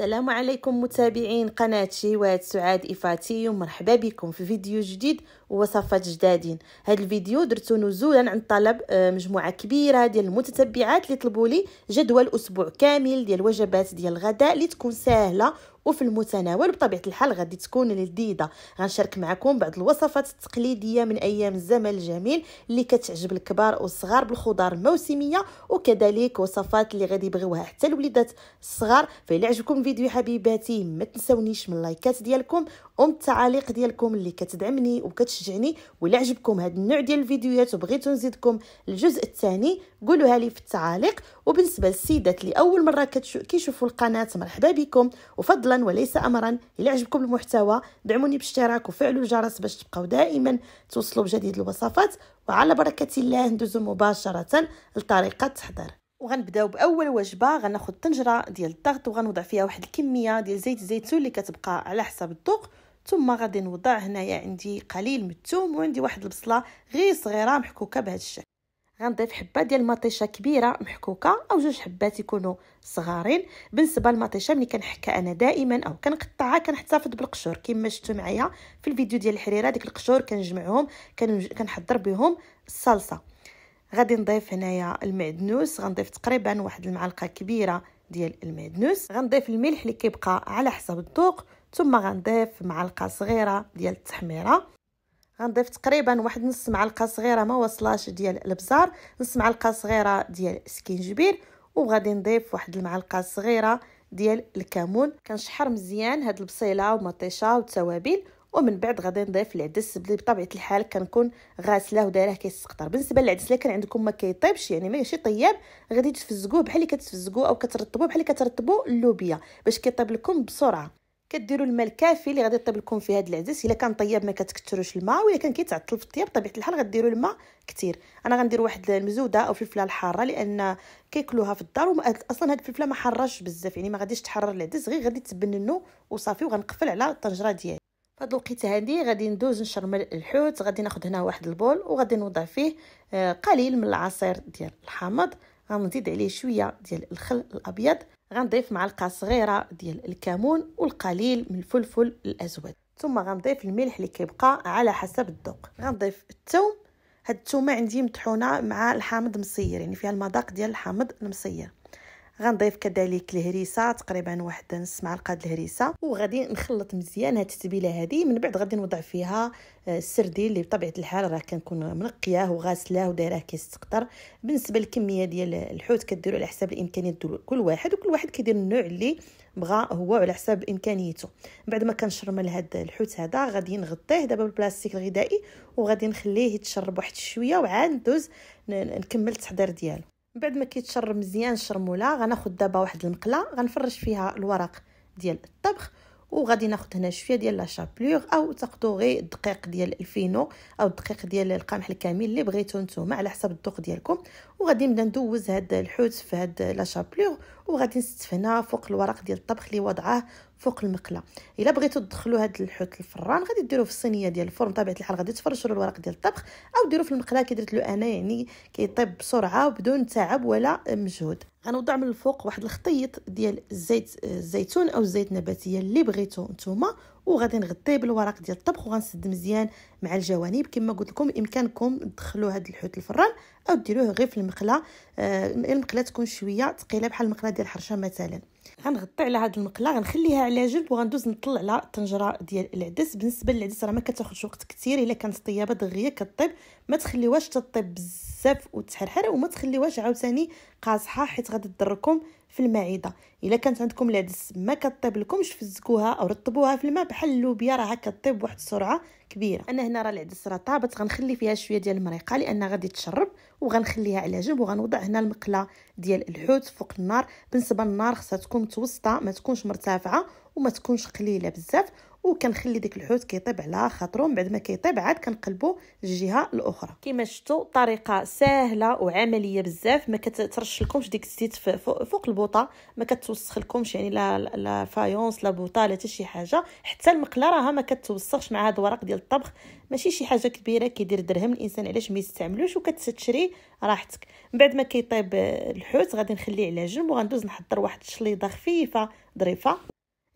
السلام عليكم متابعين قناة شيوات سعاد إفاتي ومرحبا بكم في فيديو جديد ووصفات جدادين هذا الفيديو درتو نزولا عن طلب آه، مجموعة كبيرة ديال المتتبعات اللي طلبوا لي جدول أسبوع كامل ديال وجبات ديال الغداء اللي تكون سهلة وفي المتناول بطبيعه الحال غادي تكون لذيذه غنشارك معكم بعض الوصفات التقليديه من ايام الزمن الجميل اللي كتعجب الكبار والصغار بالخضار الموسميه وكذلك وصفات اللي غادي يبغيوها حتى الوليدات الصغار فإلا عجبكم الفيديو حبيباتي ما تنسونيش من اللايكات ديالكم ام التعاليق ديالكم اللي كتدعمني وكتشجعني ولا عجبكم هذا النوع ديال الفيديوهات وبغيتو نزيدكم الجزء الثاني قولوها لي في التعاليق وبالنسبه للسيدات اللي اول مره كتشو... كيشوفوا القناه مرحبا بكم وفضلا وليس امرا الا عجبكم المحتوى دعموني باشتراك وفعلوا الجرس باش تبقاو دائما توصلوا بجديد الوصفات وعلى بركه الله ندوزوا مباشره لطريقه التحضير وغنبداو باول وجبه غناخذ طنجره ديال الضغط وغنوضع فيها واحد الكميه ديال زيت الزيتون اللي كتبقى على حسب الذوق ثم غادي نوضع هنايا عندي قليل من الثوم وعندي واحد البصله غير صغيره محكوكه بهذا الشكل غنضيف حبه ديال المطيشه كبيره محكوكه او جوج حبات يكونوا صغارين بالنسبه للمطيشه ملي كنحكى انا دائما او كنقطعها كنحتفظ بالقشور كما شفتوا معايا في الفيديو ديال الحريره ديك القشور كنجمعهم كنحضر بهم الصلصه غادي نضيف هنايا المعدنوس غنضيف تقريبا واحد المعلقه كبيره ديال المعدنوس غنضيف الملح اللي كيبقى على حسب الذوق ثم غنضيف معلقه صغيره ديال التحميره غنضيف تقريبا واحد نص معلقه صغيره ما وصلاش ديال البزار نص معلقه صغيره ديال السكينجبير وغادي نضيف واحد المعلقه صغيره ديال الكمون كنشحر مزيان هاد البصيله ومطيشه والتوابل ومن بعد غادي نضيف العدس اللي بطبيعه الحال كنكون غاسله ودايره كيسقطر بالنسبه للعدس الا كان عندكم ما كيطيبش يعني ماشي طياب غادي تفزقوه بحال اللي كتفزقوه او كترطبوه بحال اللي كترطبوا اللوبيا باش كيطيب لكم بسرعه كديروا الماء الكافي اللي غادي يطيب لكم في هذا العدس الا كان طيب ما كتكثروش الماء والا كان كيتعطل في الطياب بطبيعه الحال غديروا الماء كثير انا غندير واحد المزوده او فلفله الحاره لان كياكلوها في الدار وما اصلا هاد الفلفله ما حرش بزاف يعني ما غاديش تحرر العدس غير غادي تبننو وصافي وغنقفل على الطنجره ديالي فهاد الوقيته هادي غادي ندوز نشرمل الحوت غادي ناخذ هنا واحد البول وغادي نوضع فيه آه، قليل من العصير ديال الحامض غنزيد عليه شويه ديال الخل الابيض غنضيف معلقه صغيره ديال الكمون والقليل من الفلفل الاسود ثم غنضيف الملح اللي كيبقى على حسب الذوق غنضيف الثوم هاد الثومه عندي مطحونه مع الحامض مصير يعني فيها المذاق ديال الحامض المصير غنضيف كذلك الهريسه تقريبا واحد نص معلقه د الهريسه وغادي نخلط مزيان هاد التتبيله هادي من بعد غادي نوضع فيها آه، السردين اللي بطبيعه الحال راه كنكون منقياه وغاسلاه ودايراه كيستقطر بالنسبه للكميه ديال الحوت كديروا على حساب الامكانيات ديال كل واحد وكل واحد كيدير النوع اللي بغى هو على حساب امكانيته بعد ما كنشرمل هاد الحوت هذا غادي نغطيه دابا بالبلاستيك الغذائي وغادي نخليه يتشرب واحد شويه وعاد ندوز نكمل التحضير ديالو بعد ما كيتشرب مزيان الشرموله غناخد دابا واحد المقله غنفرش فيها الورق ديال الطبخ وغادي ناخد هنا شويه ديال لا شابلوغ او تاخذوا غير الدقيق ديال الفينو او الدقيق ديال القمح الكامل اللي بغيتو نتوما على حسب الذوق ديالكم وغادي نبدا ندوز هاد الحوت في هاد لا شابلور وغادي نستفنا فوق الورق ديال الطبخ اللي وضعاه فوق المقله الا بغيتو تدخلوا هاد الحوت الفران غادي ديروه في الصينيه ديال الفرن طبيعه الحال غادي تفرشوا الورق ديال الطبخ او ديروه في المقله كي درت له انا يعني كيطيب بسرعه وبدون تعب ولا مجهود غنوضع من الفوق واحد الخطيط ديال زيت الزيتون او الزيت النباتيه اللي بغيتو نتوما وغادي نغطيه بالورق ديال الطبخ وغنسد مزيان مع الجوانب كما قلت لكم بامكانكم تدخلوا هذا الحوت الفران او ديروه غير في المقله آه، المقله تكون شويه ثقيله بحال المقله ديال الحرشه مثلا غنغطي على هاد المقله غنخليها على جنب وغندوز نطلع على الطنجره ديال العدس بالنسبه للعدس راه ما كتاخذش وقت كثير الا كانت طيابه دغيا كطيب ما تخليوهاش تطيب بزاف وتحرحر وما تخليوهاش عاوتاني قاصحه حيت غادي تضركم في المعده الا كانت عندكم العدس ما كطيب لكمش فزكوها او رطبوها في الماء بحال اللوبيا راه كطيب بواحد السرعه كبيره انا هنا راه العدس راه طابت غنخلي فيها شويه ديال المريقه لان غادي تشرب وغنخليها على جنب وغنوضع هنا المقله ديال الحوت فوق النار بالنسبه للنار خصها تكون متوسطه ما تكونش مرتفعه وما تكونش قليله بزاف وكنخلي ديك الحوت كيطيب على خاطرو من بعد ما كيطيب عاد كنقلبو للجهه الاخرى كما شفتوا طريقه سهله وعمليه بزاف ما كترش لكمش ديك الزيت فوق البوطه ما كتوسخ لكمش يعني لا لا فايونس لا بوطه لا حتى شي حاجه حتى المقله راها ما كتوسخش مع هاد الورق ديال الطبخ ماشي شي حاجه كبيره كيدير درهم الانسان علاش ما يستعملوش وكتشري راحتك من بعد ما كيطيب الحوت غادي نخليه على جنب وغندوز نحضر واحد الشليضه خفيفه ظريفه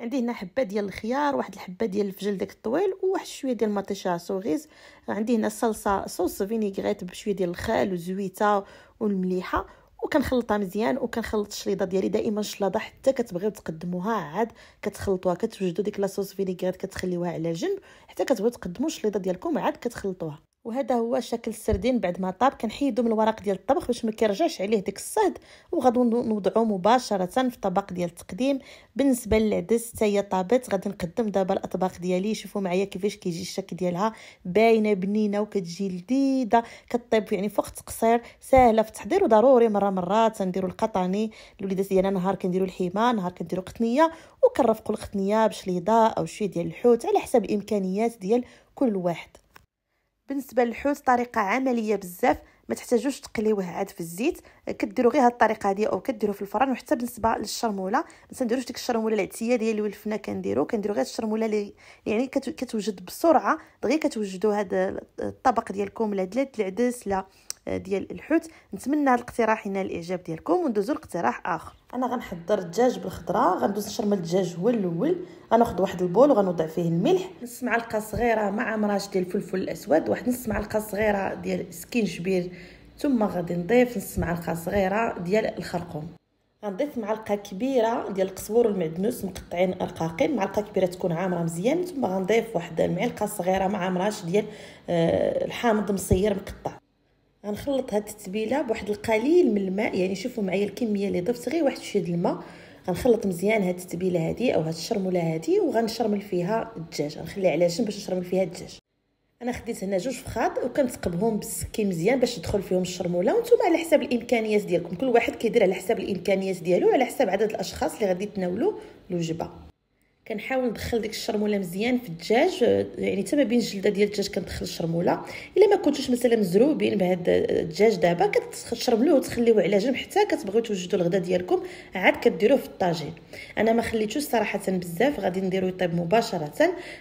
عندي هنا حبه ديال الخيار واحد الحبه ديال الفجل داك الطويل وواحد شويه ديال مطيشه سوغيز عندي هنا صلصه صوص فينيغريت بشويه ديال الخال وزويته والمليحه وكنخلطها مزيان وكنخلط الشريضه ديالي دائما الشلاضه حتى كتبغيو تقدموها عاد كتخلطوها كتوجدوا ديك لاصوص فينيغريت كتخليوها على جنب حتى كتبغيو تقدموا الشليضه ديالكم عاد كتخلطوها وهذا هو شكل السردين بعد ما طاب كنحيدو من الورق ديال الطبخ باش ما كيرجعش عليه ديك الصهد وغادي نوضعو مباشره في طبق ديال التقديم بالنسبه للعدس حتى هي طابت غادي نقدم دابا الاطباق ديالي شوفوا معايا كيفاش كيجي الشكل ديالها باينه بنينه وكتجي لذيذه كطيب يعني في وقت قصير ساهله في التحضير وضروري مره مره تنديروا القطاني الوليدات ديالنا نهار كنديروا الحيمه نهار كنديروا قطنيه وكنرفقوا القطنيه بشليضه او شويه ديال الحوت على حسب الامكانيات ديال كل واحد بالنسبه للحوت طريقه عمليه بزاف ما تحتاجوش تقليوه عاد في الزيت كديروا غير هاد الطريقه هذه او كديروه في الفران وحتى بالنسبه للشرموله ما تنديروش ديك الشرموله العتيه ديال اللي ولفنا كنديرو كنديروا غير الشرموله اللي يعني كتوجد بسرعه دغيا كتوجدوا هذا الطبق ديالكم لا دلات العدس لا ديال الحوت نتمنى الاقتراح ينال الاعجاب ديالكم وندوزو لاقتراح اخر انا غنحضر الدجاج بالخضره غندوز نشرم الدجاج هو الاول غناخذ واحد البول وغنوضع فيه الملح نص معلقه صغيره مع مراش ديال الفلفل الاسود واحد نص معلقه صغيره ديال سكينجبير ثم غادي نضيف نص معلقه صغيره ديال الخرقوم غنضيف معلقه كبيره ديال القزبر والمعدنوس مقطعين رقاقين معلقه كبيره تكون عامره مزيان ثم غنضيف واحد المعلقه صغيره مع مراش ديال آه، الحامض مصير مقطع غنخلط هاد التتبيله بواحد القليل من الماء يعني شوفوا معايا الكميه اللي ضفت غير واحد شويه الماء غنخلط مزيان هاد التتبيله هادي او هاد الشرموله هادي وغنشرمل فيها الدجاج غنخليها على جنب باش نشرمل فيها الدجاج انا خديت هنا جوج فخاد وكنثقبهم بالسكين مزيان باش تدخل فيهم الشرموله وانتم على حساب الامكانيات ديالكم كل واحد كيدير على حساب الامكانيات ديالو على حساب عدد الاشخاص اللي غادي تناولوا الوجبه كنحاول ندخل ديك الشرموله مزيان في الدجاج آه، يعني حتى ما بين الجلده ديال الدجاج كندخل الشرموله الا ما كنتوش مثلا مزروبين بهذا الدجاج دابا كتشرملوه وتخليوه على جنب حتى كتبغيو توجدوا الغداء ديالكم عاد كديروه في الطاجين انا ما خليتوش صراحه بزاف غادي نديرو يطيب مباشره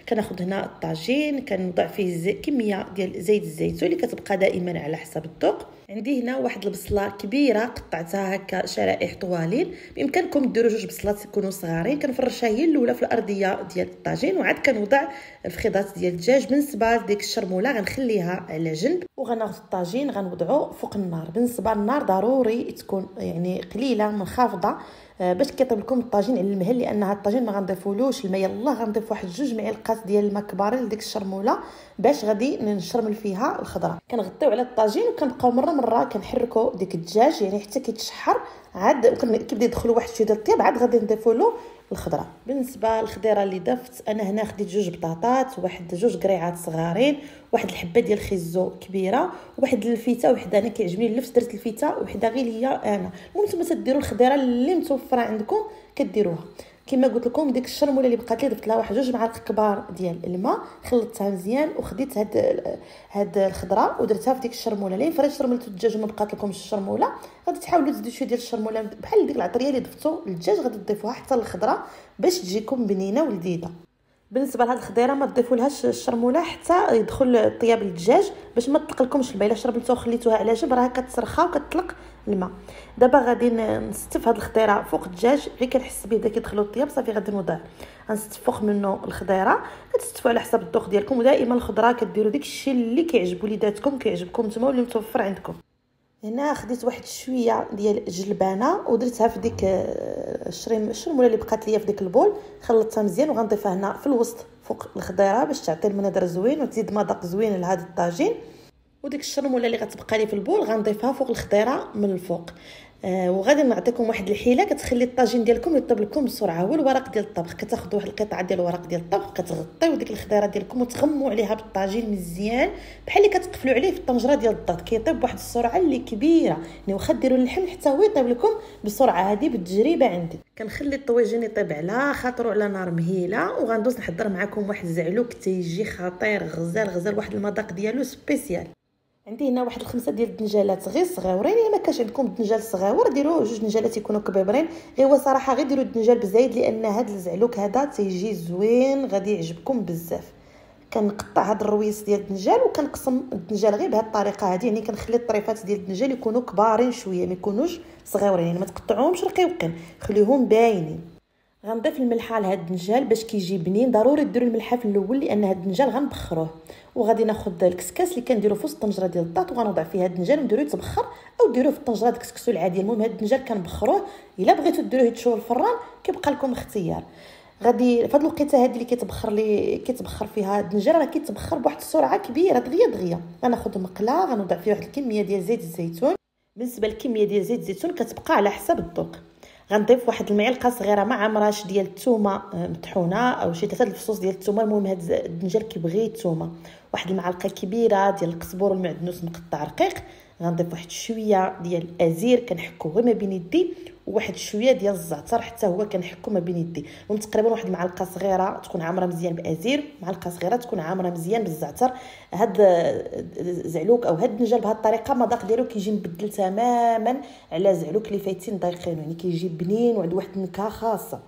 كناخذ هنا الطاجين كنوضع فيه كميه ديال زيت الزيتون اللي كتبقى دائما على حسب الذوق عندي هنا واحد البصله كبيره قطعتها هكا شرائح طوالين بامكانكم ديروا جوج بصلات يكونوا صغارين كنفرشها هي الاولى في الارضيه ديال الطاجين وعاد كنوضع الفخيضات ديال الدجاج بالنسبه لديك الشرموله غنخليها على جنب وغناخذ الطاجين غنوضعو فوق النار بالنسبه للنار ضروري تكون يعني قليله منخفضه آه، باش كيطيب لكم الطاجين على المهل لان هاد الطاجين ما غنضيفولوش الماء يلاه غنضيف واحد جوج معلقات ديال الماء كبار لديك الشرموله باش غادي نشرمل فيها الخضره كنغطيو على الطاجين وكنبقاو مره مره كنحركو ديك الدجاج يعني حتى كيتشحر عاد كيبدا يدخل واحد الشويه ديال الطياب عاد غادي نضيفولو الخضره بالنسبه للخضيره اللي ضفت انا هنا خديت جوج بطاطات واحد جوج قريعات صغارين واحد الحبه ديال الخيزو كبيره واحد الفيته وحده انا كيعجبني اللفت درت الفيته وحده غير هي انا المهم نتوما تديرو الخضيره اللي متوفره عندكم كديروها كما قلت لكم ديك الشرموله اللي بقات لي ضفت لها واحد جوج معالق كبار ديال الماء خلطتها مزيان وخديت هاد هاد الخضره ودرتها في ديك الشرموله لين فريت شرملت الدجاج وما بقات لكمش الشرموله غادي تحاولوا تزيدوا شويه ديال الشرموله بحال ديك العطريه اللي ضفتو للدجاج غادي تضيفوها حتى الخضره باش تجيكم بنينه ولذيذه بالنسبه لهاد الخضيره ما تضيفولهاش الشرموله حتى يدخل طياب الدجاج باش ما تقلكمش البا الا شربتوه وخليتوها على جنب راه كتسرخا وكتطلق الماء دابا غادي نستف هاد الخضيره فوق الدجاج غير كنحس به بدا كيدخلوا الطياب صافي غادي نوضع غنستف فوق منه الخضيره كتستفوا على حسب الذوق ديالكم ودائما الخضره كديروا داكشي اللي كيعجب وليداتكم كيعجبكم نتوما واللي متوفر عندكم هنا خديت واحد شويه ديال الجلبانه ودرتها في ديك الشريم آه، ولا اللي بقات ليا في ديك البول خلطتها مزيان وغنضيفها هنا في الوسط فوق الخضيره باش تعطي المنظر زوين وتزيد مذاق زوين لهذا الطاجين وديك الشرموله اللي غتبقى لي في البول غنضيفها فوق الخضيره من الفوق آه وغادي نعطيكم واحد الحيله كتخلي الطاجين ديالكم يطيب لكم بسرعه هو الورق ديال الطبخ كتاخذوا واحد القطعه ديال الورق ديال الطبخ كتغطيو ديك الخضيره ديالكم وتغموا عليها بالطاجين مزيان بحال اللي كتقفلوا عليه في الطنجره ديال الضغط كيطيب بواحد السرعه اللي كبيره يعني واخا ديروا اللحم حتى هو يطيب لكم بسرعه هذه بالتجربه عندي كنخلي الطويجين يطيب على خاطرو على نار مهيله وغندوز نحضر معكم واحد الزعلوك تيجي خطير غزال غزال واحد المذاق ديالو سبيسيال عندي هنا واحد الخمسه ديال الدنجالات غير صغاورين الا ما كانش عندكم الدنجال صغاور ديروا جوج دنجالات يكونوا كبيبرين غير هو صراحه غير ديروا الدنجال بزايد لان هاد الزعلوك هذا تيجي زوين غادي يعجبكم بزاف كنقطع هاد الرويس ديال الدنجال وكنقسم الدنجال غير بهاد الطريقه هادي يعني كنخلي الطريفات ديال الدنجال يكونوا كبارين شويه ما يكونوش صغيورين يعني ما تقطعوهمش رقيقين خليهم باينين غنضيف الملحه لهاد الدنجال باش كيجي بنين ضروري ديروا الملحه في الاول لان هاد الدنجال غنبخروه وغادي ناخذ الكسكاس اللي كنديرو في وسط الطنجره ديال الطاط وغنوضع فيه هاد الدنجال ونديرو يتبخر او ديروه في الطنجره ديك الكسكسو العاديه المهم هاد الدنجال كنبخروه الا بغيتو ديروه يتشوى الفران كيبقى لكم اختيار غادي فهاد الوقيته هادي اللي كيتبخر لي كيتبخر فيها الدنجال راه كيتبخر بواحد السرعه كبيره دغيا دغيا غناخذ مقله غنوضع فيه واحد الكميه ديال زيت الزيتون بالنسبه للكميه ديال زيت الزيتون كتبقى على حسب الذوق غنضيف واحد المعلقه صغيره مع مراش ديال الثومه آه، مطحونه او شي ثلاثه الفصوص ديال الثومه المهم هذا الدنجل كيبغي الثومه واحد المعلقه كبيره ديال القزبر والمعدنوس مقطع رقيق غنضيف واحد شويه ديال الازير غير ما بين يدي وواحد شويه ديال الزعتر حتى هو كنحكو ما بين يدي وتقريبا واحد معلقه صغيره تكون عامره مزيان بازير معلقه صغيره تكون عامره مزيان بالزعتر هاد زعلوك او هاد الدنجال بهاد الطريقه المذاق ديالو كيجي مبدل تماما على زعلوك اللي فايتين دايخين يعني كيجي بنين وعنده واحد النكهه خاصه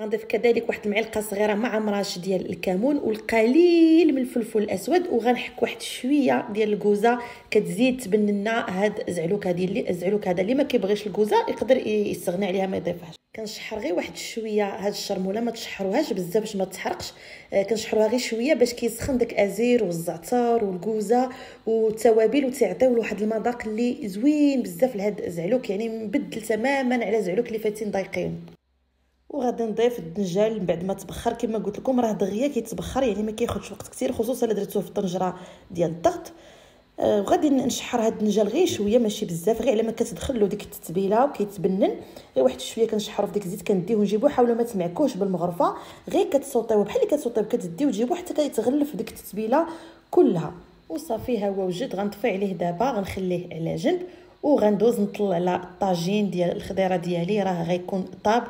غنضيف كذلك واحد المعلقه صغيره مع مراش ديال الكمون والقليل من الفلفل الاسود وغنحك واحد شويه ديال الكوزه كتزيد تبن لنا هاد زعلوك هادي اللي الزعلوك هذا اللي ما كيبغيش الكوزه يقدر يستغنى عليها ما يضيفهاش كنشحر غير واحد شويه هاد الشرموله ما تشحروهاش بزاف باش ما تحرقش آه، كنشحروها غير شويه باش كيسخن داك الازير والزعتر والكوزه والتوابل وتعطيو واحد المذاق اللي زوين بزاف لهاد الزعلوك يعني مبدل تماما على زعلوك اللي فاتين ضايقين وغادي نضيف الدنجال من بعد ما تبخر كما قلت لكم راه دغيا كيتبخر يعني ما كياخذش وقت كثير خصوصا الا درتوه في الطنجره ديال الضغط آه وغادي نشحر هاد الدنجال غير شويه ماشي بزاف غير على ما كتدخل له ديك التتبيله وكيتبنن غير واحد شويه كنشحرو في ديك الزيت كنديه ونجيبو حاولوا ما تسمعكوش بالمغرفه غير كتسوطيوه بحال اللي كتسوطيوه كتديه وتجيبو حتى كيتغلف ديك التتبيله كلها وصافي ها هو وجد غنطفي عليه دابا غنخليه على جنب وغندوز نطلع على الطاجين ديال الخضيره ديالي راه غيكون طاب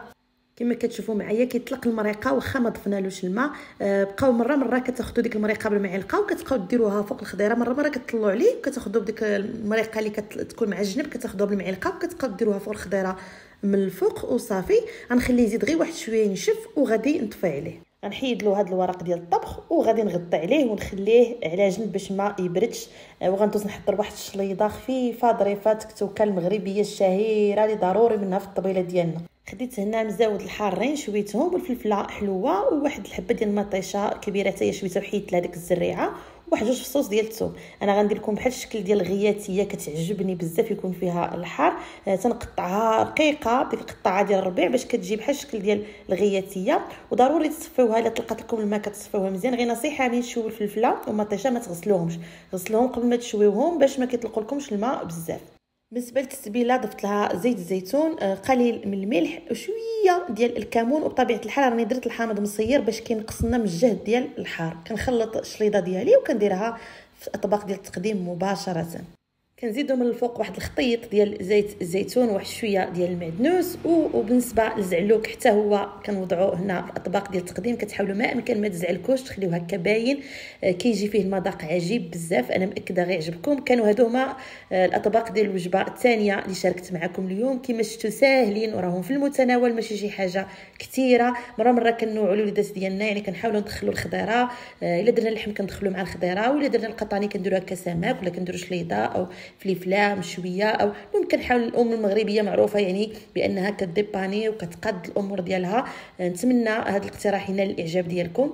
كما كتشوفوا معايا كيطلق المريقه واخا ما ضفنالوش الماء آه، بقاو مره مره كتاخذوا ديك المريقه بالمعلقه وكتبقاو ديروها فوق الخضيره مره مره كتطلعوا عليه وكتاخذوا بديك المريقه اللي كتكون مع الجنب كتاخذوها بالمعلقه وكتبقاو ديروها فوق الخضيره من الفوق وصافي غنخليه يزيد غير واحد شويه ينشف وغادي نطفي عليه غنحيد له هذا الورق ديال الطبخ وغادي نغطي عليه ونخليه على جنب باش ما يبردش آه، وغندوز نحضر واحد الشليضه خفيفه ظريفه تكتوكه المغربيه الشهيره اللي ضروري منها في الطبيله ديالنا خديت هنا مزاود الحارين شويتهم والفلفله حلوه وواحد الحبه ديال المطيشه كبيره حتى شويته شويتها وحيت لها ديك الزريعه واحد جوج فصوص ديال الثوم انا غندير لكم بحال الشكل ديال الغياتيه كتعجبني بزاف يكون فيها الحار آه، تنقطعها رقيقه ديك القطعه ديال الربيع باش كتجي بحال الشكل ديال الغياتيه وضروري تصفيوها الا طلقات لكم الماء كتصفيوها مزيان غير نصيحه ملي تشويو الفلفله والمطيشه ما تغسلوهمش غسلوهم قبل ما تشويوهم باش ما كيطلقوا لكمش الماء بزاف بالنسبه للتتبيله ضفت لها زيت الزيتون آه، قليل من الملح وشويه ديال الكمون وبطبيعه الحال راني درت الحامض مصير باش كينقص لنا من الجهد ديال الحار كنخلط الشليضه ديالي وكنديرها في اطباق ديال التقديم مباشره كنزيدو من الفوق واحد الخطيط ديال زيت الزيتون واحد شويه ديال المعدنوس وبالنسبه للزعلوك حتى هو كنوضعو هنا في الاطباق ديال التقديم كتحاولوا ما امكن ما تزعلكوش تخليوه هكا باين آه، كيجي فيه المذاق عجيب بزاف انا مأكده غيعجبكم كانوا هادو هما آه، الاطباق ديال الوجبه الثانيه اللي شاركت معكم اليوم كما شفتوا ساهلين وراهم في المتناول ماشي شي حاجه كثيره مره مره كنوعوا الوليدات ديالنا يعني كنحاولوا ندخلوا الخضيره آه، الا درنا اللحم كندخلوا مع الخضيره ولا درنا القطاني كنديروها كسماك ولا كنديروا شليضه او فليفلام شويه او ممكن حول الام المغربيه معروفه يعني بانها كديباني وكتقد الامور ديالها نتمنى هذا الاقتراح ينال الاعجاب ديالكم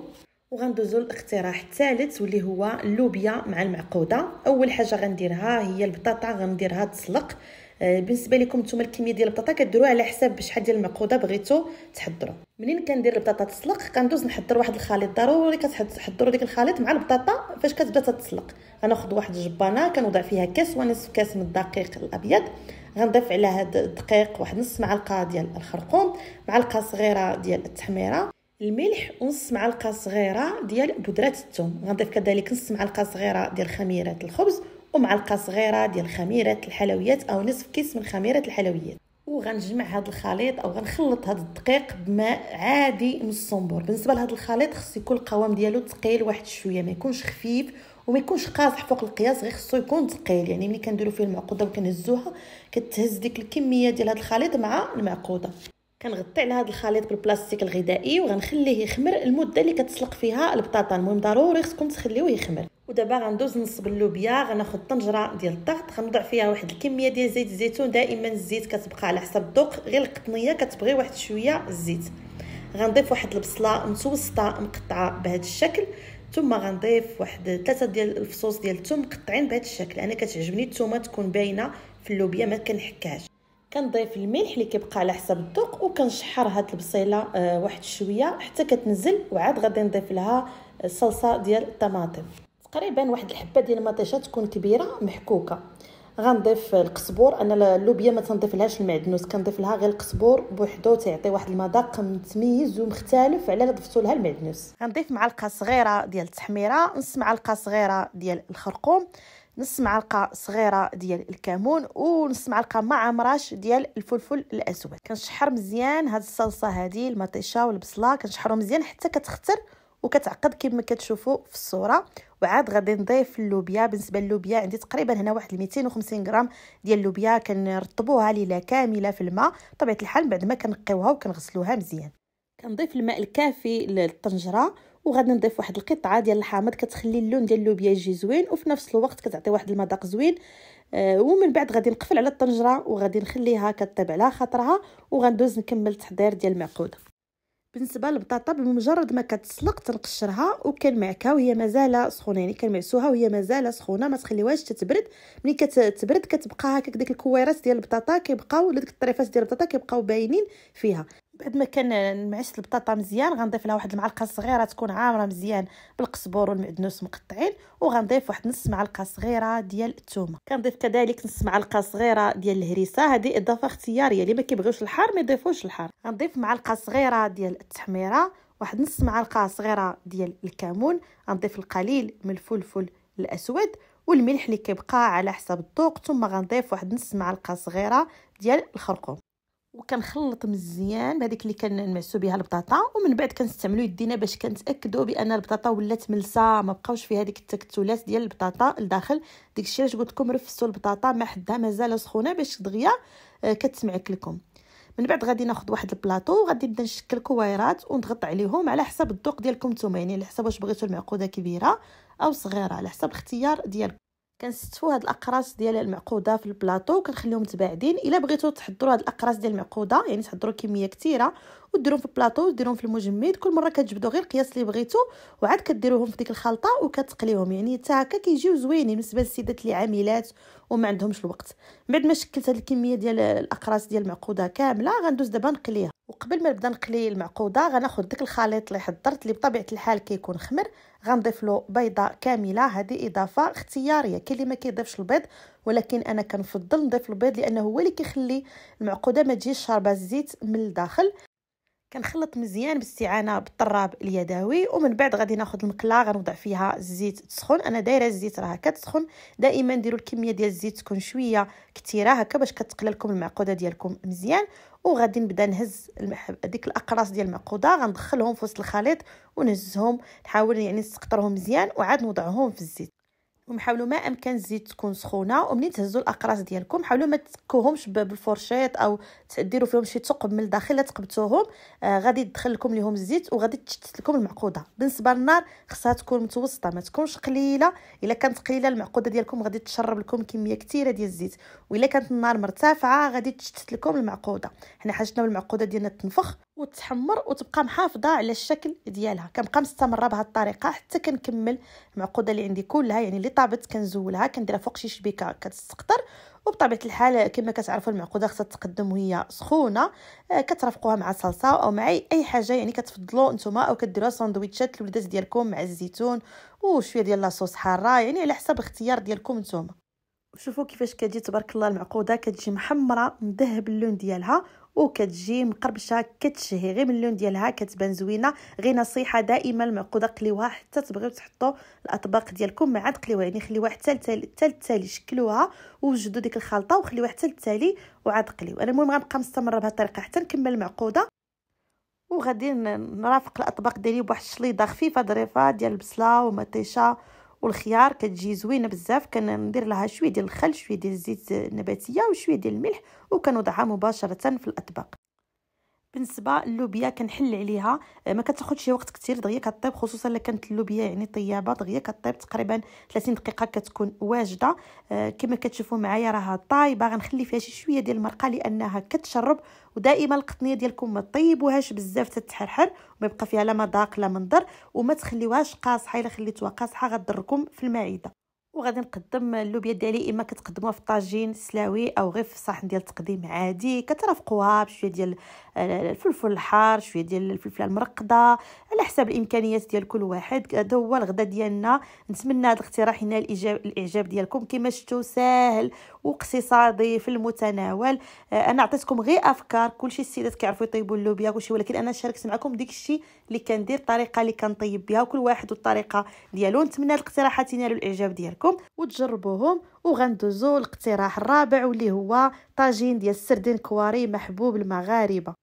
وغندوزو الاقتراح الثالث واللي هو اللوبيا مع المعقوده اول حاجه غنديرها هي البطاطا غنديرها تسلق آه، بالنسبه لكم نتوما الكميه ديال البطاطا كديروها على حساب شحال ديال المعقوده بغيتو تحضروا منين كندير البطاطا تسلق كندوز نحضر واحد الخليط ضروري كتحضروا ديك الخليط مع البطاطا فاش كتبدا تتسلق غناخذ واحد الجبانه كنوضع فيها كاس ونصف كاس من الدقيق الابيض غنضيف على هاد الدقيق واحد نص معلقه ديال الخرقوم معلقه صغيره ديال التحميره الملح ونص معلقه صغيره ديال بودره الثوم غنضيف كذلك نص معلقه صغيره ديال خميره الخبز ومعلقه صغيره ديال خميره الحلويات او نصف كيس من خميره الحلويات وغنجمع هذا الخليط او غنخلط هذا الدقيق بماء عادي من الصنبور بالنسبه لهذا الخليط خص يكون القوام ديالو ثقيل واحد شويه ما يكونش خفيف وما يكونش قاصح فوق القياس غير خصو يكون ثقيل يعني ملي كنديرو فيه المعقوده وكنهزوها كتهز ديك الكميه ديال هذا الخليط مع المعقوده كنغطي على هذا الخليط بالبلاستيك الغذائي وغنخليه يخمر المده اللي كتسلق فيها البطاطا المهم ضروري خصكم تخليوه يخمر ودابا غندوز نصب اللوبيا غناخذ طنجره ديال الضغط غنوضع فيها واحد الكميه ديال زيت الزيتون دائما الزيت كتبقى على حسب الذوق غير القطنيه كتبغي واحد شويه الزيت غنضيف واحد البصله متوسطه مقطعه بهذا الشكل ثم غنضيف واحد ثلاثه ديال الفصوص ديال الثوم مقطعين بهذا الشكل انا كتعجبني الثومه تكون باينه في اللوبيا ما كنحكاش كنضيف الملح اللي كيبقى على حسب الذوق وكنشحر هاد البصيله آه واحد شويه حتى كتنزل وعاد غادي نضيف لها الصلصه آه، ديال الطماطم تقريبا واحد الحبه ديال المطيشه تكون كبيره محكوكه غنضيف القزبور انا اللوبيا ما تنضيف لهاش المعدنوس كنضيف لها غير القزبور بوحدو تيعطي واحد المذاق متميز ومختلف على اللي ضفتو لها المعدنوس غنضيف معلقه صغيره ديال التحميره نص معلقه صغيره ديال الخرقوم نص معلقه صغيره ديال الكمون ونص معلقه ما عمراش ديال الفلفل الاسود كنشحر مزيان هاد الصلصه هادي المطيشه والبصله كنشحرو مزيان حتى كتختر وكتعقد كما كتشوفوا في الصوره وعاد غادي نضيف اللوبيا بالنسبه للوبيا عندي تقريبا هنا واحد 250 غرام ديال اللوبيا كنرطبوها ليله كامله في الماء بطبيعه الحال بعد ما كنقيوها وكنغسلوها مزيان كنضيف الماء الكافي للطنجره وغادي نضيف واحد القطعه ديال الحامض كتخلي اللون ديال اللوبيا يجي زوين وفي نفس الوقت كتعطي واحد المذاق زوين آه ومن بعد غادي نقفل على الطنجره وغادي نخليها كطيب على خاطرها وغندوز نكمل التحضير ديال المعقود بالنسبه للبطاطا بمجرد ما كتسلق تنقشرها وكنمعكها وهي مازال سخونه يعني كنمعسوها وهي مازال سخونه ما تخليوهاش تتبرد ملي كتبرد كتبقى هكاك ديك الكويرات ديال البطاطا كيبقاو ولا ديك الطريفات ديال البطاطا كيبقاو باينين فيها بعد ما كان معيشت البطاطا مزيان غنضيف لها واحد المعلقه صغيره تكون عامره مزيان بالقزبر والمعدنوس مقطعين وغنضيف واحد نص معلقه صغيره ديال الثومه كنضيف كذلك نص معلقه صغيره ديال الهريسه هذه اضافه اختياريه اللي ما كيبغيوش الحار ما يضيفوش الحار غنضيف معلقه صغيره ديال التحميره واحد نص معلقه صغيره ديال الكمون غنضيف القليل من الفلفل الاسود والملح اللي كيبقى على حسب الذوق ثم غنضيف واحد نص معلقه صغيره ديال الخرقوم وكنخلط مزيان بهذيك اللي كنمعسو بها البطاطا ومن بعد كنستعملو يدينا باش كنتاكدوا بان البطاطا ولات ملسه ما بقاوش فيها ديك التكتلات ديال البطاطا لداخل داكشي علاش قلت لكم رفسوا البطاطا ما حدها مازال سخونه باش دغيا آه، كتسمعك لكم من بعد غادي ناخذ واحد البلاطو وغادي نبدا نشكل كويرات ونضغط عليهم على حسب الذوق ديالكم نتوما يعني على حسب واش بغيتو المعقوده كبيره او صغيره على حسب الاختيار ديالكم كنستفو هاد الاقراص ديال المعقوده في البلاطو وكنخليهم متباعدين الا بغيتو تحضروا هاد الاقراص ديال المعقوده يعني تحضروا كميه كثيره وديروهم في البلاطو وديروهم في المجمد كل مره كتجبدوا غير القياس اللي بغيتو وعاد كديروهم في ديك الخلطه وكتقليهم يعني حتى هكا كيجيو زوينين بالنسبه للسيدات اللي عاملات وما عندهمش الوقت بعد ما شكلت هذه الكميه ديال الاقراص ديال المعقوده كامله غندوز دابا نقليها وقبل ما نبدا نقلي المعقوده غناخذ داك الخليط اللي حضرت اللي بطبيعه الحال كيكون خمر غنضيف له بيضه كامله هذه اضافه اختياريه كاين اللي ما كيضيفش البيض ولكن انا كنفضل نضيف البيض لانه هو اللي كيخلي المعقوده ما تجيش شاربه الزيت من الداخل كنخلط مزيان باستعانه بالطراب اليدوي ومن بعد غادي ناخذ المقله غنوضع فيها الزيت تسخن انا دايره الزيت راه كتسخن دائما ديروا الكميه ديال الزيت تكون شويه كثيره هكا باش كتقلى لكم المعقوده ديالكم مزيان وغادي نبدا نهز ديك الاقراص ديال المعقوده غندخلهم في وسط الخليط ونهزهم نحاول يعني نسقطرهم مزيان وعاد نوضعهم في الزيت ومحاولوا ما امكن الزيت تكون سخونه ومنين تهزوا الاقراص ديالكم حاولوا ما تكوهمش بالفرشيط او تديروا فيهم شي ثقب من الداخل لا تقبتوهم آه غادي تدخل لكم ليهم الزيت وغادي تشتت لكم المعقوده بالنسبه للنار خصها تكون متوسطه ما تكونش قليله الا كانت قليله المعقوده ديالكم غادي تشرب لكم كميه كثيره ديال الزيت والا كانت النار مرتفعه غادي تشتت لكم المعقوده حنا حاجتنا بالمعقوده ديالنا تنفخ وتحمر وتبقى محافظه على الشكل ديالها كنبقى مستمره بهذه الطريقه حتى كنكمل المعقوده اللي عندي كلها يعني اللي طابت كنزولها كنديرها فوق شي شبيكه كتستقطر وبطبيعه الحال كما كتعرفوا المعقوده خصها تقدم وهي سخونه آه، كترافقوها مع صلصه او مع اي حاجه يعني كتفضلوا نتوما او كديروها ساندويتشات الوليدات ديالكم مع الزيتون وشويه ديال لاصوص حاره يعني على حسب اختيار ديالكم نتوما شوفوا كيفاش كتجي تبارك الله المعقوده كتجي محمره مذهب اللون ديالها وكتجي مقربشه كتشهي غير من اللون ديالها كتبان زوينه غير نصيحه دائما المعقوده قليوها حتى تبغيو تحطوا الاطباق ديالكم مع قليوها يعني خليوها حتى حتى التالي شكلوها وجدوا ديك الخلطه وخليوها حتى التالي وعاد قليو انا المهم غنبقى مستمره بهذه الطريقه حتى نكمل المعقوده وغادي نرافق الاطباق ديالي بواحد الشليضه خفيفه ظريفه ديال البصله ومطيشه والخيار كتجي زوينه بزاف كندير لها شويه ديال الخل شويه ديال الزيت النباتيه وشويه ديال الملح وكنوضعها مباشره في الاطباق بالنسبه للوبيا كنحل عليها آه، ما كتاخذش شي وقت كثير دغيا كطيب خصوصا الا كانت اللوبيا يعني طيابه دغيا كطيب تقريبا 30 دقيقه كتكون واجده آه، كما كتشوفوا معايا راها طايبه غنخلي فيها شي شويه ديال المرقه لانها كتشرب ودائما القطنيه ديالكم ما طيبوهاش بزاف تتحرحر وما يبقى فيها لا مذاق لا منظر وما تخليوهاش قاصحه الا خليتوها قاصحه غتضركم في المعده وغادي نقدم اللوبيا ديالي اما كتقدموها في طاجين سلاوي او غير في صحن ديال التقديم عادي كترافقوها بشويه ديال الفلفل الحار شويه ديال الفلفله المرقده على حساب الامكانيات ديال كل واحد هذا هو الغدا ديالنا نتمنى هذا الاقتراح ينال الاعجاب ديالكم كما شفتوا ساهل واقتصادي في المتناول آه، انا عطيتكم غير افكار كلشي السيدات كيعرفوا يطيبوا اللوبيا كلشي ولكن انا شاركت معكم ديك الشيء اللي كندير الطريقه اللي كنطيب بها وكل واحد والطريقه ديالو نتمنى الاقتراحات ينالوا الاعجاب ديالكم وتجربوهم وغندوزو الاقتراح الرابع واللي هو طاجين ديال السردين كواري محبوب المغاربه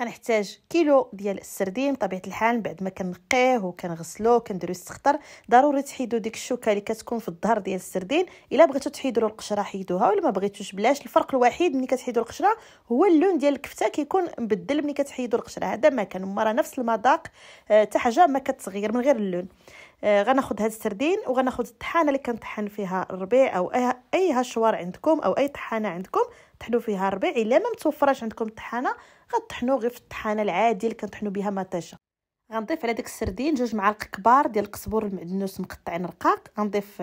غنحتاج كيلو ديال السردين بطبيعه الحال بعد ما كنقيه وكنغسلو وكنديرو السخطر ضروري تحيدو ديك الشوكه اللي كتكون في الظهر ديال السردين الا بغيتو تحيدو القشره حيدوها ولا ما بغيتوش بلاش الفرق الوحيد ملي كتحيدو القشره هو اللون ديال الكفته كيكون مبدل ملي كتحيدو القشره هذا ما كان مره راه نفس المذاق آه، حتى حاجه ما كتغير من غير اللون آه، غناخد هاد السردين وغناخد الطحانه اللي كنطحن فيها الربيع او اي هشوار عندكم او اي طحانه عندكم طحنوا فيها الربيع الا ما متوفراش عندكم الطحانه كنطحنو غير في الطحانه العاديه اللي كنطحنو بها مطيشه غنضيف على داك السردين جوج معالق كبار ديال القزبر المعدنوس مقطعين رقاق غنضيف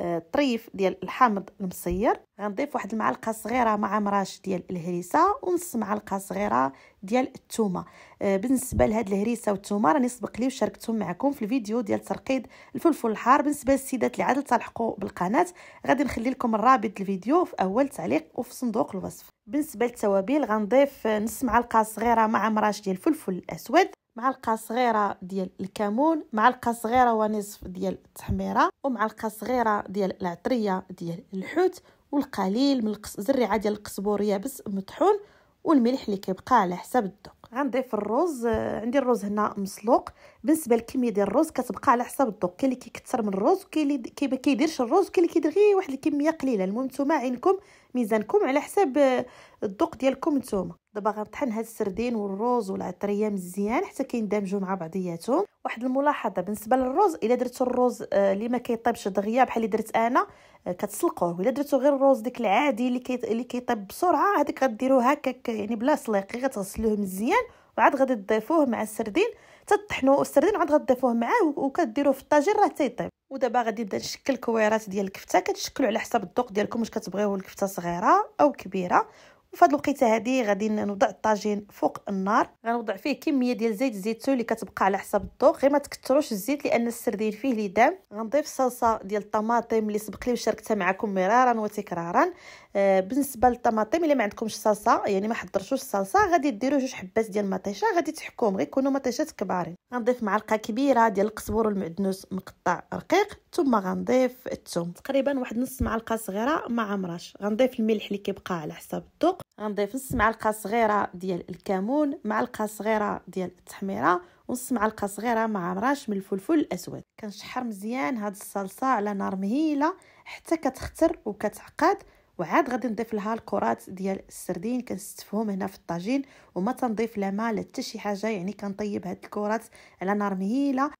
الطريف ديال الحامض المصير غنضيف واحد المعلقه صغيره مع مراش ديال الهريسه ونص معلقه صغيره ديال الثومه آه، بالنسبه لهاد الهريسه والثومه راني سبق لي وشاركتهم معكم في الفيديو ديال ترقيد الفلفل الحار بالنسبه للسيدات اللي عاد تلحقوا بالقناه غادي نخلي لكم الرابط الفيديو في اول تعليق وفي صندوق الوصف بالنسبه للتوابل غنضيف نص معلقه صغيره مع مراش ديال الفلفل الاسود معلقه صغيره ديال الكمون معلقه صغيره ونصف ديال التحميره ومعلقه صغيره ديال العطريه ديال الحوت والقليل من زريعه ديال القزبور يابس مطحون والملح اللي كيبقى على حسب الذوق غنضيف الرز آه، عندي الرز هنا مسلوق بالنسبه للكميه ديال الرز كتبقى على حسب الذوق كاين اللي كيكثر من الرز وكاين اللي كي كيديرش الرز وكاين اللي كيدير غير واحد الكميه قليله المهم نتوما عينكم ميزانكم على حساب آه، الذوق ديالكم نتوما دابا غنطحن هاد السردين والروز والعطريه مزيان حتى كيندمجوا مع بعضياتهم واحد الملاحظه بالنسبه للروز الا درت الروز آه، اللي ما كيطيبش دغيا بحال اللي درت انا آه، كتسلقوه الا درتو غير الروز ديك العادي اللي كي اللي كيطيب بسرعه هذيك غديروه هكاك يعني بلا سليق غير غتغسلوه مزيان وعاد غادي تضيفوه مع السردين تطحنوا السردين عاد غضيفوه معاه وكديروه في الطاجين راه تيطيب ودابا غادي نبدا نشكل كويرات ديال الكفته كتشكلوا على حسب الذوق ديالكم واش كتبغيو الكفته صغيره او كبيره وفي هاد الوقيته هذه غادي نوضع الطاجين فوق النار غنوضع فيه كميه ديال زيت الزيتون اللي كتبقى على حسب الذوق غير ما تكثروش الزيت لان السردين فيه لي دام غنضيف صلصه ديال الطماطم اللي سبق لي وشاركتها معكم مرارا وتكرارا آه، بالنسبه للطماطم الا ما عندكمش صلصه يعني ما حضرتوش الصلصه غادي ديروا جوج حبات ديال المطيشه غادي تحكم غير يكونوا مطيشات كبارين غنضيف معلقه كبيره ديال القزبر والمعدنوس مقطع رقيق ثم غنضيف الثوم تقريبا واحد نص معلقه صغيره ما عمراش غنضيف الملح اللي كيبقى على حسب الذوق غنضيف نص معلقه صغيره ديال الكمون معلقه صغيره ديال التحميره ونص معلقه صغيره ما عمراش من الفلفل الاسود كنشحر مزيان هاد الصلصه على نار مهيله حتى كتختر وكتعقد وعاد غادي نضيف لها الكرات ديال السردين كنستفهم هنا في الطاجين وما تنضيف لا ما لا حتى شي حاجه يعني كنطيب هاد الكرات على نار مهيله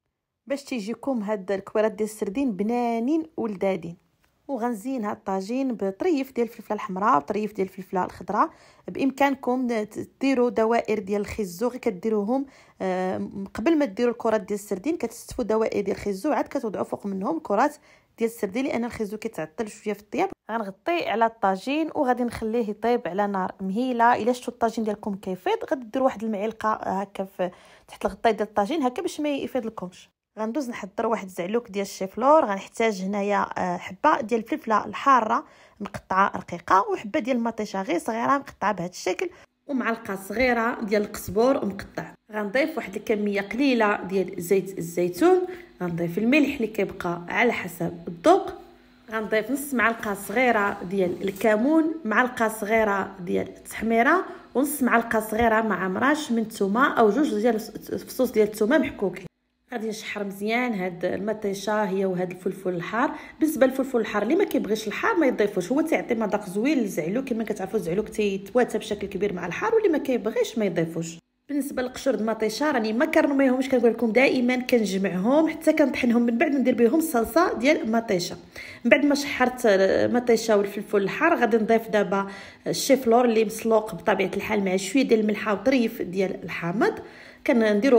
باش تيجيكم هاد الكويرات ديال السردين بنانين ولدادين وغنزين هاد الطاجين بطريف ديال الفلفله الحمراء وطريف ديال الفلفله الخضراء بامكانكم ديروا دوائر ديال الخيزو غير كديروهم آه، قبل ما ديروا الكرات ديال السردين كتستفوا دوائر ديال الخيزو عاد كتوضعوا فوق منهم الكرات ديال السردي لان الخيزو كيتعطل شويه في الطياب غنغطي على الطاجين وغادي نخليه يطيب على نار مهيله الا شفتوا الطاجين ديالكم كيفيض غادي ديروا واحد المعلقه آه، هكا في تحت الغطاي ديال الطاجين هكا باش ما يفيض لكمش غندوز نحضر واحد زعلوك ديال الشيفلور غنحتاج هنايا آه، حبه ديال الفلفله الحاره مقطعه رقيقه وحبه ديال المطيشه غير صغيره مقطعه بهذا الشكل ومعلقه صغيره ديال القزبور مقطع غنضيف واحد الكميه قليله ديال زيت الزيتون غنضيف الملح اللي كيبقى على حسب الذوق غنضيف نص معلقه صغيره ديال الكمون معلقه صغيره ديال التحميره ونص معلقه صغيره مع مراش من الثومه او جوج ديال فصوص ديال الثومه محكوكين غادي نشحر مزيان هاد المطيشه هي وهاد الفلفل الحار بالنسبه للفلفل الحار اللي ما كيبغيش الحار ما يضيفوش هو تيعطي مذاق زوين للزعلو كما كتعرفوا الزعلو تيتواتى بشكل كبير مع الحار واللي ما كيبغيش ما يضيفوش بالنسبه للقشور المطيشه راني ما كنرميهمش كنقول لكم دائما كنجمعهم حتى كنطحنهم من بعد ندير بهم الصلصه ديال المطيشه من بعد ما شحرت آه، مطيشه والفلفل الحار غادي نضيف دابا الشيفلور اللي مسلوق بطبيعه الحال مع شويه ديال الملحه وطريف ديال الحامض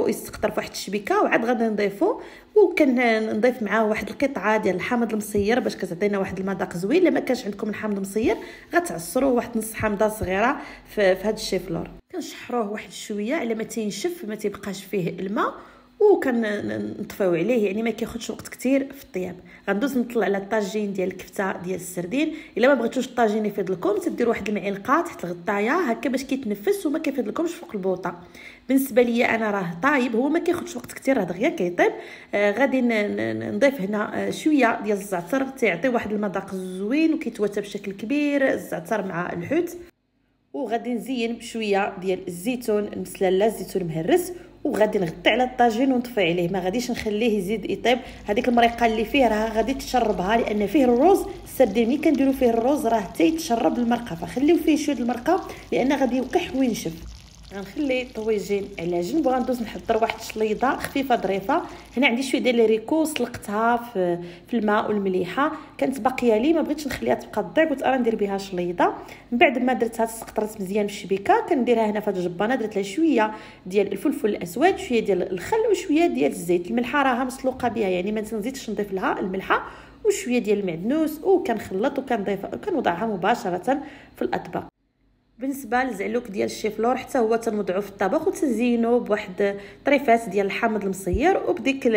يستقطر في واحد الشبيكه وعاد غادي نضيفو وكنضيف معاه واحد القطعه ديال الحامض المصير باش كتعطينا واحد المذاق زوين الا ما كانش عندكم الحامض المصير غتعصروه واحد نص حامضه صغيره في, هذا الشيفلور كنشحروه واحد شويه على ما تينشف ما تيبقاش فيه الماء وكنطفيو عليه يعني ما كياخذش وقت كثير في الطياب غندوز نطلع على الطاجين ديال الكفته ديال السردين الا ما بغيتوش الطاجين يفيض لكم تديروا واحد المعلقه تحت الغطايه هكا باش كيتنفس وما كيفيض لكمش فوق البوطه بالنسبه ليا انا راه طايب هو ما كياخذش وقت كثير راه دغيا كيطيب آه غادي نضيف هنا آه، شويه ديال الزعتر تيعطي واحد المذاق زوين وكيتواتى بشكل كبير الزعتر مع الحوت وغادي نزين بشويه ديال الزيتون المسلله الزيتون مهرس وغادي نغطي على الطاجين ونطفي عليه ما غاديش نخليه يزيد يطيب هذيك المريقه اللي فيه راه غادي تشربها لان فيه الروز السردين كنديروا كنديرو فيه الروز راه تيتشرب المرقه فخليو فيه شويه المرقه لان غادي يوقع وينشف غنخلي الطويجين على جنب وغندوز نحضر واحد الشليضه خفيفه ظريفه هنا عندي شويه ديال الريكو سلقتها في, في الماء والمليحه كانت باقيه لي ما بغيتش نخليها تبقى تضيع قلت انا ندير بها شليضه من بعد ما درتها سقطرت مزيان في بالشبيكه كنديرها هنا في هاد الجبانه درت لها شويه ديال الفلفل الاسود شويه ديال الخل وشويه ديال الزيت الملحه راها مسلوقه بها يعني ما تنزيدش نضيف لها الملحه وشويه ديال المعدنوس وكنخلط وكنضيف وكنوضعها مباشره في الاطباق بالنسبه للزعلوك ديال لور حتى هو تنوضعو في الطبق وتزينو بواحد طريفات ديال الحامض المصير وبديك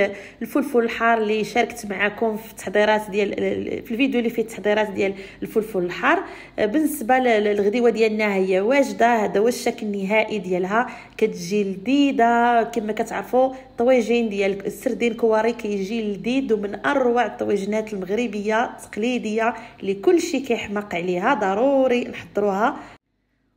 الفلفل الحار اللي شاركت معكم في التحضيرات ديال في الفيديو اللي فيه التحضيرات ديال الفلفل الحار آه، بالنسبه للغديوه ديالنا هي واجده هذا هو الشكل النهائي ديالها كتجي لذيذه كما كتعرفوا طويجين ديال السردين كواري كيجي لذيذ ومن اروع الطويجنات المغربيه التقليديه اللي كلشي كيحماق عليها ضروري نحضروها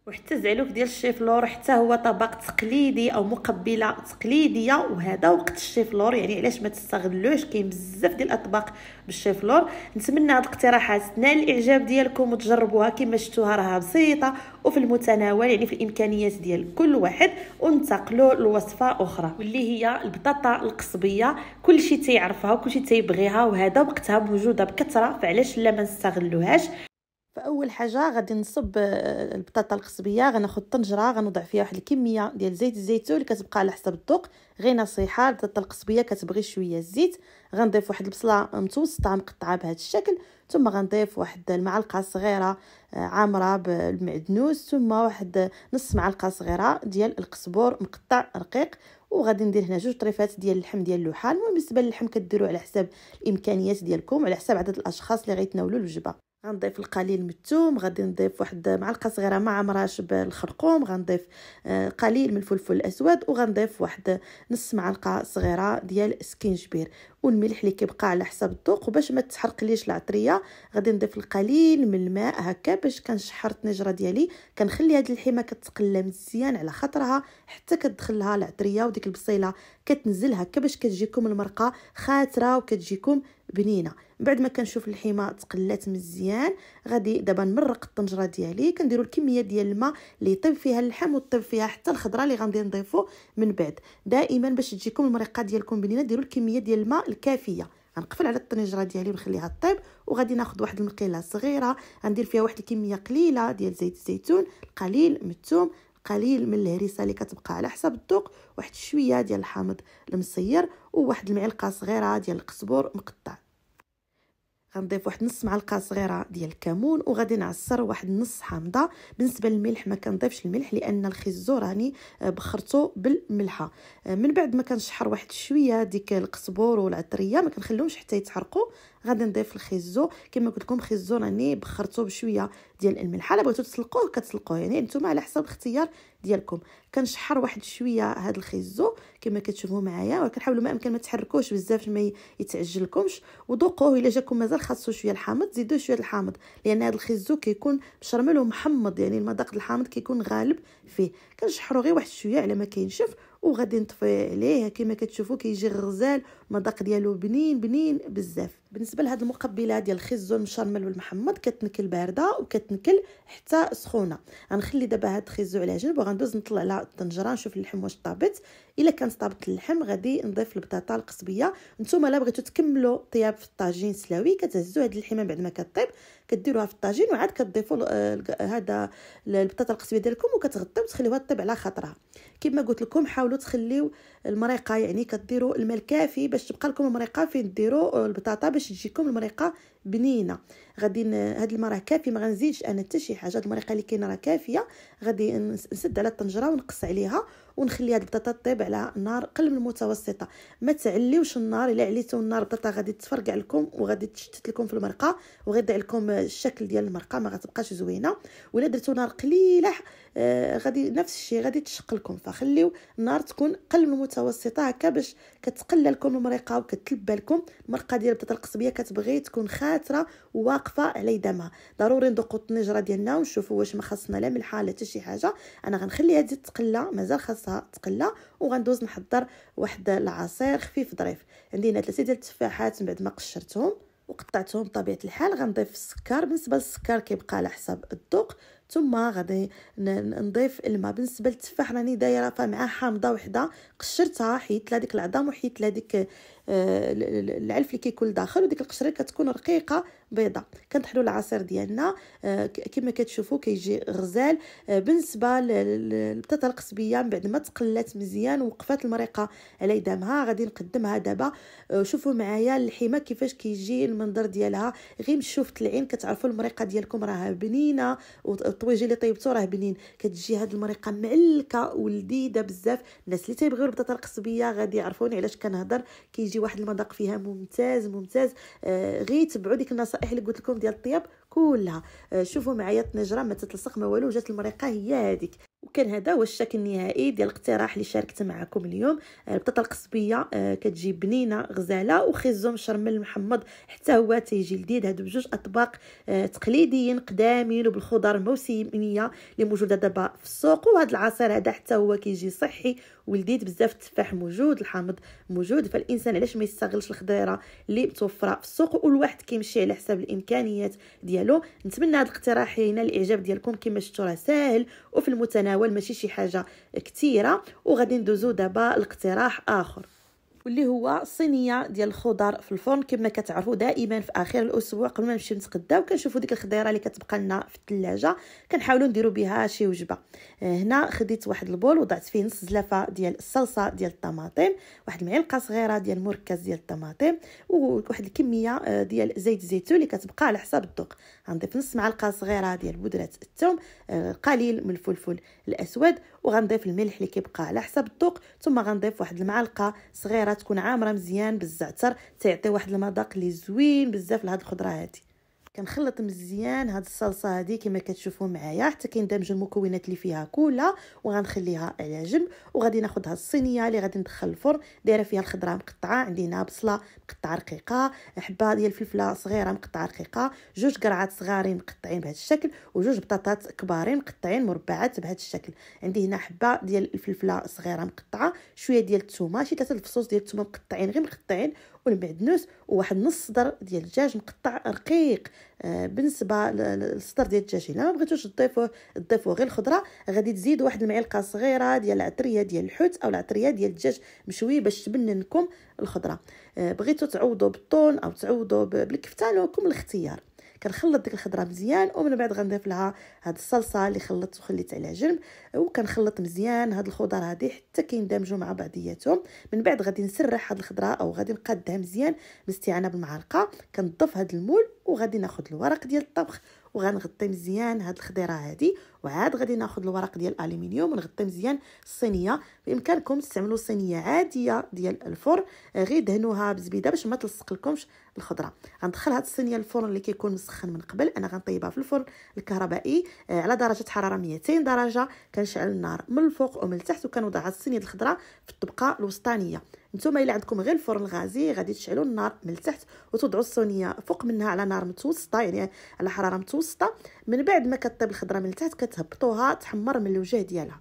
وحتى زعلوك ديال لور حتى هو طبق تقليدي او مقبله تقليديه وهذا وقت الشيفلور يعني علاش ما تستغلوش كاين بزاف ديال الاطباق بالشيفلور نتمنى هاد الاقتراحات تنال الاعجاب ديالكم وتجربوها كما شفتوها راها بسيطه وفي المتناول يعني في الامكانيات ديال كل واحد وننتقلوا لوصفه اخرى واللي هي البطاطا القصبيه كلشي تيعرفها وكلشي تيبغيها وهذا وقتها موجوده بكثره فعلاش لا ما نستغلوهاش فاول حاجه غادي نصب آه، البطاطا القصبيه غناخد طنجره غنوضع فيها واحد الكميه ديال زيت الزيتون اللي كتبقى على حسب الذوق غير نصيحه البطاطا القصبيه كتبغي شويه الزيت غنضيف واحد البصله متوسطه مقطعه بهذا الشكل ثم غنضيف واحد المعلقه صغيره آه، عامره بالمعدنوس ثم واحد نص معلقه صغيره ديال القزبور مقطع رقيق وغادي ندير هنا جوج طريفات ديال اللحم ديال اللوحه المهم بالنسبه للحم كديروا على حساب الامكانيات ديالكم على حساب عدد الاشخاص اللي غيتناولوا الوجبه غنضيف القليل من الثوم غادي نضيف واحد معلقه صغيره مع مراش بالخرقوم غنضيف آه، قليل من الفلفل الاسود وغنضيف واحد نص معلقه صغيره ديال سكينجبير والملح اللي كيبقى على حسب الذوق وباش ما تحرقليش العطريه غادي نضيف القليل من الماء هكا باش كنشحر الطنجره ديالي كنخلي هاد الحيمه كتقلى مزيان على خاطرها حتى كتدخل لها العطريه وديك البصيله كتنزل هكا باش كتجيكم المرقه خاتره وكتجيكم بنينه من بعد ما كنشوف الحيمه تقلات مزيان غادي دابا نمرق الطنجره ديالي كنديروا الكميه ديال الماء اللي يطيب فيها اللحم وطيب فيها حتى الخضره اللي غادي نضيفو من بعد دائما باش تجيكم المرقه ديالكم بنينه ديروا الكميه ديال الماء الكافيه غنقفل على الطنجره ديالي ونخليها طيب وغادي ناخذ واحد المقيله صغيره غندير فيها واحد الكميه قليله ديال زيت الزيتون قليل من الثوم قليل من الهريسه اللي كتبقى على حسب الذوق واحد شويه ديال الحامض المصير وواحد المعلقه صغيره ديال القزبر مقطع غنضيف واحد نص معلقه صغيره ديال الكمون وغادي نعصر واحد نص حامضه بالنسبه للملح ما كنضيفش الملح لان الخيزو راني آه، بخرته بالملحه آه، من بعد ما كنشحر واحد شويه ديك القزبور والعطريه ما كنخليهمش حتى يتحرقوا غادي نضيف الخيزو كما قلت لكم خيزو راني بخرته بشويه ديال الملح الا بغيتو تسلقوه كتسلقوه يعني نتوما على حسب الاختيار ديالكم كنشحر واحد شويه هاد الخيزو كما كتشوفوا معايا وكنحاولوا ما امكن ما تحركوش بزاف ما يتعجلكمش وذوقوه الا جاكم مازال خاصو شويه الحامض زيدوه شويه الحامض لان هاد الخيزو كيكون مشرمل ومحمض يعني المذاق الحامض كيكون غالب فيه كنشحرو غير واحد شويه على ما كينشف وغادي نطفي عليه كما كتشوفوا كيجي غزال المذاق ديالو بنين بنين بزاف بالنسبه لهاد المقبله ديال الخز المشرمل والمحمض كتنكل بارده وكتنكل حتى سخونه غنخلي دابا هاد الخيزو على جنب وغندوز نطلع على الطنجره نشوف اللحم واش طابت الا كان طابت اللحم غادي نضيف البطاطا القصبيه نتوما الا بغيتو تكملوا طياب في الطاجين سلاوي كتهزوا هاد اللحمه بعد ما كطيب كديروها في الطاجين وعاد كتضيفوا هذا البطاطا القصبيه ديالكم وكتغطيو وتخليوها طيب على خاطرها كما قلت لكم حاولوا تخليو المريقه يعني كديروا الماء الكافي باش تبقى لكم المريقه فين ديروا البطاطا باش تجيكم المريقه بنينه غادي هاد المره كافي ما غنزيدش انا حتى شي حاجه هاد المريقه اللي كاينه راه كافيه غادي نسد على الطنجره ونقص عليها ونخلي هاد البطاطا طيب على نار قلب المتوسطه ما تعليوش النار الا عليتو النار البطاطا غادي تفرقع لكم وغادي تشتت لكم في المرقه وغيضيع لكم الشكل ديال المرقه ما غتبقاش زوينه ولا درتو نار قليله آه، غادي نفس الشيء غادي تشق لكم فخليو النار تكون قلب المتوسطه هكا باش كتقلل لكم المريقه وكتلبى لكم المرقه ديال البطاطا القصبيه كتبغي تكون خاص فتره واقفه على دمها ضروري ندقوا الطنجره ديالنا ونشوفوا واش ما خاصنا لا ملحه لا حتى شي حاجه انا غنخلي هذه تقلى مازال خاصها تقلى وغندوز نحضر واحد العصير خفيف ظريف عندي هنا ثلاثه ديال التفاحات من بعد ما قشرتهم وقطعتهم بطبيعه الحال غنضيف السكر بالنسبه للسكر كيبقى على حسب الذوق ثم غادي نضيف الماء بالنسبه للتفاح راني دايره مع حامضه وحده قشرتها حيت لهاديك العظام وحيت لهاديك آه، العلف اللي كيكون داخل وديك القشره كتكون رقيقه بيضه كنطحلوا العصير ديالنا آه، كما كتشوفوا كيجي غزال آه، بالنسبه للبطاطا القصبيه من بعد ما تقلات مزيان ووقفات المريقه على يدامها غادي نقدمها دابا شوفوا معايا اللحيمه كيفاش كيجي المنظر ديالها غير من العين كتعرفوا المريقه ديالكم راها بنينه الطويجي اللي طيبته راه بنين كتجي هاد المريقه معلكه ولذيذه بزاف الناس اللي تيبغيو البطاطا القصبيه غادي يعرفوني علاش كنهضر كيجي واحد المذاق فيها ممتاز ممتاز آه غير تبعوا ديك النصائح اللي قلت لكم ديال الطياب كلها آه شوفوا معايا الطنجره ما تتلصق ما والو جات المريقه هي هذيك وكان هذا هو الشكل النهائي ديال الاقتراح اللي شاركت معكم اليوم آه، البطاطا القصبيه آه، كتجي بنينه غزاله وخيزو مشرمل محمض حتى هو تيجي لذيذ هادو بجوج اطباق آه، تقليديين قدامين وبالخضر الموسميه اللي موجوده دابا في السوق وهذا العصير هذا حتى هو كيجي صحي ولديت بزاف التفاح موجود الحامض موجود فالانسان علاش ما يستغلش الخضيره اللي متوفره في السوق والواحد كيمشي على حساب الامكانيات ديالو نتمنى هذا الاقتراح ينال الاعجاب ديالكم كما شفتوا راه ساهل وفي المتناول ماشي شي حاجه كثيره وغادي ندوزو دابا لاقتراح اخر واللي هو صينيه ديال الخضر في الفرن كما كتعرفوا دائما في اخر الاسبوع قبل ما نمشي نتغداو كنشوفوا ديك الخضيره اللي كتبقى لنا في الثلاجه كنحاولوا نديروا بها شي وجبه آه، هنا خديت واحد البول وضعت فيه نص زلافه ديال الصلصه ديال الطماطم واحد المعلقه صغيره ديال مركز ديال الطماطم وواحد الكميه آه، ديال زيت الزيتون اللي كتبقى على حساب الذوق غنضيف نص معلقه صغيره ديال بودره الثوم آه، قليل من الفلفل الاسود وغنضيف الملح اللي كيبقى على حسب الذوق ثم غنضيف واحد المعلقه صغيره تكون عامره مزيان بالزعتر تيعطي واحد المذاق اللي زوين بزاف لهاد الخضره هادي كنخلط مزيان هاد الصلصه هادي كما كتشوفوا معايا حتى كندمجوا المكونات اللي فيها كلها وغنخليها على جنب وغادي ناخد هاد الصينيه اللي غادي ندخل الفرن دايره فيها الخضره مقطعه عندي هنا بصله مقطعه رقيقه حبه ديال الفلفله صغيره مقطعه رقيقه جوج قرعات صغارين مقطعين بهذا الشكل وجوج بطاطات كبارين مقطعين مربعات بهذا الشكل عندي هنا حبه ديال الفلفله صغيره مقطعه شويه ديال الثومه شي ثلاثه الفصوص ديال الثومه مقطعين غير مقطعين ومن بعد نوس وواحد نص صدر ديال الدجاج مقطع رقيق آه، بالنسبه للصدر ديال الدجاج الا ما بغيتوش تضيفوه تضيفوه غير الخضره غادي تزيد واحد المعلقه صغيره ديال العطريه ديال الحوت او العطريه ديال الدجاج مشوي باش تبنن لكم الخضره آه، بغيتو تعوضوا بالطون او تعوضوا بالكفته لكم الاختيار كنخلط ديك الخضره مزيان ومن بعد غنضيف لها هاد الصلصه اللي خلطت وخليت على جنب وكنخلط مزيان هاد الخضر هادي حتى كيندمجوا مع بعضياتهم من بعد غادي نسرح هاد الخضره او غادي نقادها مزيان باستعانه بالمعلقه كنضف هاد المول وغادي ناخذ الورق ديال الطبخ وغنغطي مزيان هاد الخضيره هادي وعاد غادي ناخذ الورق ديال الالومنيوم ونغطي مزيان الصينيه بامكانكم تستعملوا صينيه عاديه ديال الفرن آه، غير دهنوها بزبيده باش ما تلصق لكمش الخضره غندخل هاد الصينيه الفرن اللي كيكون مسخن من قبل انا غنطيبها في الفرن الكهربائي آه، على درجه حراره 200 درجه كنشعل النار من الفوق ومن التحت وكنوضع هاد الصينيه الخضره في الطبقه الوسطانيه نتوما الا عندكم غير الفرن الغازي غادي تشعلوا النار من التحت وتوضعوا الصينيه فوق منها على نار متوسطه يعني على حراره متوسطه من بعد ما كطيب الخضره من التحت كتهبطوها تحمر من الوجه ديالها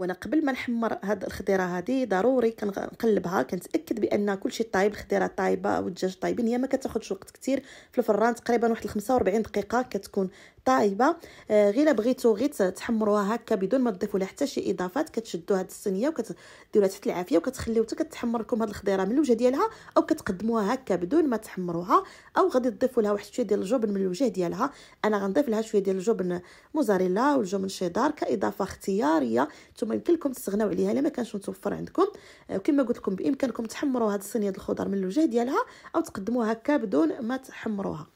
وانا قبل ما نحمر هاد الخضيره هذه ضروري كنقلبها كنتاكد بان كلشي طايب الخضيره طايبه والدجاج طايبين هي ما كتاخذش وقت كثير في الفران تقريبا واحد 45 دقيقه كتكون طايبه آه، غير بغيتو غير تحمروها هكا بدون ما تضيفوا لها حتى شي اضافات كتشدوا هاد الصينيه وكتديروها تحت العافيه وكتخليو حتى كتحمر لكم هاد الخضيره من الوجه ديالها او كتقدموها هكا بدون ما تحمروها او غادي تضيفوا لها واحد شويه ديال الجبن من الوجه ديالها انا غنضيف لها شويه ديال الجبن موزاريلا والجبن شيدار كاضافه اختياريه نتوما يمكن لكم تستغناو عليها الا ما كانش متوفر عندكم وكما آه، قلت لكم بامكانكم تحمروا هاد الصينيه ديال الخضر من الوجه ديالها او تقدموها هكا بدون ما تحمروها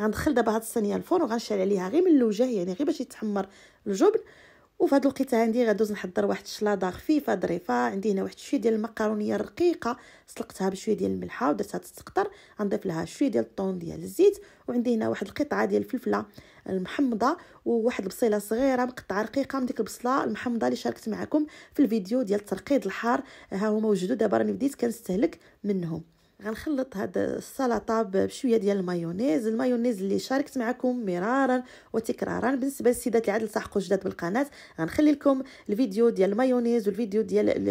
غندخل دابا هاد الصينيه الفرن وغنشعل عليها غير من الوجه يعني غير باش يتحمر الجبن وفي هاد الوقيته عندي غندوز نحضر واحد الشلاضه خفيفه ظريفه عندي هنا واحد شويه ديال المكرونيه الرقيقه سلقتها بشويه ديال الملحه ودرتها تسقطر غنضيف لها شويه ديال الطون ديال الزيت وعندي هنا واحد القطعه ديال الفلفله المحمضه وواحد البصيله صغيره مقطعه رقيقه من ديك البصله المحمضه اللي شاركت معكم في الفيديو ديال ترقيد الحار ها هما وجدوا دابا راني بديت كنستهلك منهم غنخلط هاد السلطه بشويه ديال المايونيز المايونيز اللي شاركت معكم مرارا وتكرارا بالنسبه للسيدات اللي عاد لصحقوا جداد بالقناه غنخلي لكم الفيديو ديال المايونيز والفيديو ديال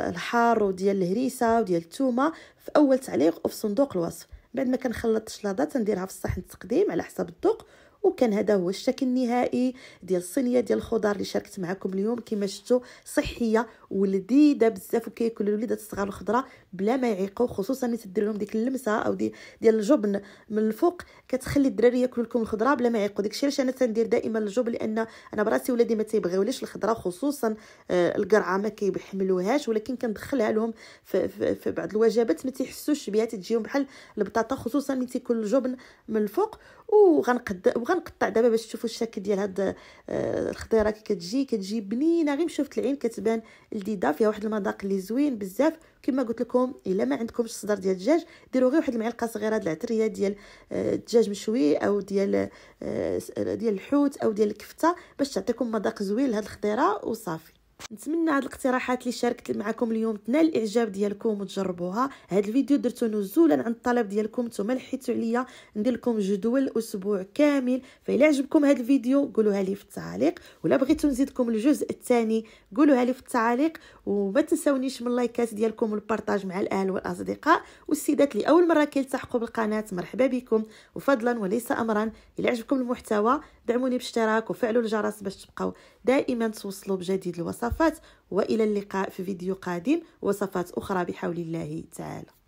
الحار وديال الهريسه وديال الثومه في اول تعليق وفي صندوق الوصف بعد ما كنخلط الشلاضه تنديرها في الصحن التقديم على حسب الذوق وكان هذا هو الشكل النهائي ديال الصينيه ديال الخضار اللي شاركت معكم اليوم كما شفتوا صحيه ولذيذه بزاف وكياكلوا الوليدات الصغار الخضره بلا ما يعيقوا خصوصا ملي تدير لهم ديك اللمسه او دي ديال الجبن من الفوق كتخلي الدراري ياكلوا لكم الخضره بلا ما يعيقوا داكشي علاش انا تندير دائما الجبن لان انا براسي ولادي ما تيبغيوليش الخضره خصوصا آه القرعه ما كيحملوهاش ولكن كندخلها لهم في, في, في بعض الوجبات ما تيحسوش بها تجيهم بحال البطاطا خصوصا ملي تيكون الجبن من الفوق وغنقد وغنقطع دابا باش تشوفوا الشكل ديال هاد آه، الخضيره كي كتجي كتجي بنينه غير شفت العين كتبان لذيذه فيها واحد المذاق اللي زوين بزاف كما قلت لكم الا ما عندكمش صدر ديال الدجاج ديروا غير واحد المعلقه صغيره ديال العطريه ديال آه، الدجاج مشوي او ديال آه، ديال الحوت او ديال الكفته باش تعطيكم مذاق زوين لهاد الخضيره وصافي نتمنى هاد الاقتراحات اللي شاركت معكم اليوم تنال الاعجاب ديالكم وتجربوها هاد الفيديو درتو نزولا عن الطلب ديالكم نتوما لحيتوا عليا ندير لكم جدول اسبوع كامل فإلا عجبكم هاد الفيديو قولوها لي في التعاليق ولا بغيتو نزيدكم الجزء الثاني قولوها لي في التعاليق وما تنساونيش من اللايكات ديالكم والبارطاج مع الاهل والاصدقاء والسيدات اللي اول مره كيلتحقوا بالقناه مرحبا بكم وفضلا وليس امرا الا عجبكم المحتوى دعموني باشتراك وفعلوا الجرس باش تبقاو دائما توصلوا بجديد الوصف وصفات والى اللقاء في فيديو قادم وصفات اخرى بحول الله تعالى